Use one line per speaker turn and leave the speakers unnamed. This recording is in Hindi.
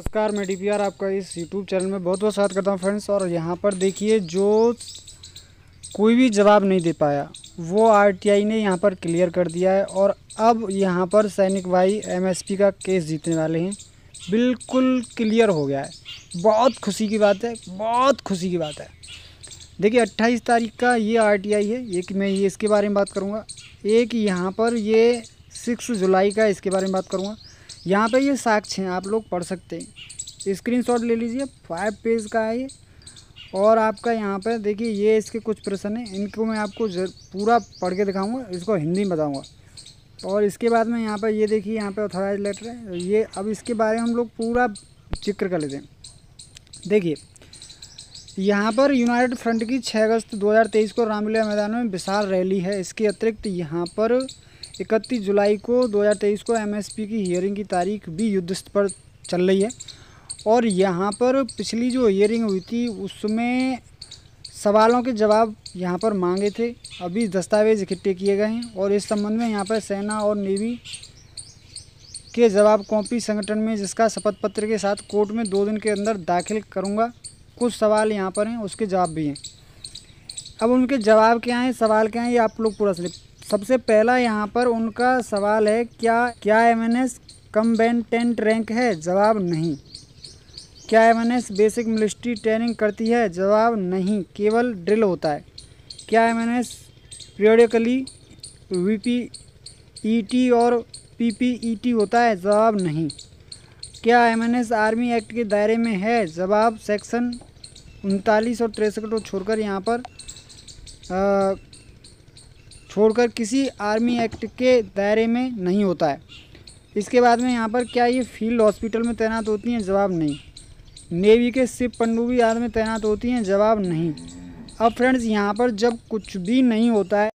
नमस्कार मैं डी आपका इस यूट्यूब चैनल में बहुत बहुत स्वागत करता हूँ फ्रेंड्स और यहाँ पर देखिए जो कोई भी जवाब नहीं दे पाया वो आरटीआई ने यहाँ पर क्लियर कर दिया है और अब यहाँ पर सैनिक भाई एमएसपी का केस जीतने वाले हैं बिल्कुल क्लियर हो गया है बहुत खुशी की बात है बहुत खुशी की बात है देखिए 28 तारीख का ये आर है एक मैं ये इसके बारे में बात करूँगा एक यहाँ पर ये सिक्स जुलाई का इसके बारे में बात करूँगा यहाँ पे ये साक्ष्य हैं आप लोग पढ़ सकते हैं स्क्रीनशॉट ले लीजिए फाइव पेज का है ये और आपका यहाँ पर देखिए ये इसके कुछ प्रश्न हैं इनको मैं आपको पूरा पढ़ के दिखाऊँगा इसको हिंदी में बताऊँगा और इसके बाद में यहाँ पर ये देखिए यहाँ पर ऑथोराइज लेटर है ये अब इसके बारे में हम लोग पूरा जिक्र कर लेते हैं देखिए यहाँ पर यूनाइटेड फ्रंट की 6 अगस्त 2023 को रामलीला मैदान में विशाल रैली है इसके अतिरिक्त यहाँ पर 31 जुलाई को 2023 को एमएसपी की हियरिंग की तारीख भी युद्ध पर चल रही है और यहाँ पर पिछली जो हियरिंग हुई थी उसमें सवालों के जवाब यहाँ पर मांगे थे अभी दस्तावेज इकट्ठे किए गए हैं और इस संबंध में यहाँ पर सेना और नेवी के जवाब कॉपी संगठन में जिसका शपथ पत्र के साथ कोर्ट में दो दिन के अंदर दाखिल करूँगा कुछ सवाल यहाँ पर हैं उसके जवाब भी हैं अब उनके जवाब क्या हैं सवाल क्या हैं ये आप लोग पूरा स्लिप सबसे पहला यहाँ पर उनका सवाल है क्या क्या M N S combatant rank है जवाब नहीं क्या M N S basic military training करती है जवाब नहीं केवल ड्रिल होता है क्या M N S periodically B P E e T और पी पी ई टी होता है जवाब नहीं क्या M N S army act के दायरे में है जवाब सेक्शन उनतालीस और तिरसठ को छोड़कर यहाँ पर छोड़कर किसी आर्मी एक्ट के दायरे में नहीं होता है इसके बाद में यहाँ पर क्या ये फील्ड हॉस्पिटल में तैनात होती हैं जवाब नहीं नेवी के सिप पंडुबी आदमी में तैनात होती हैं जवाब नहीं अब फ्रेंड्स यहाँ पर जब कुछ भी नहीं होता है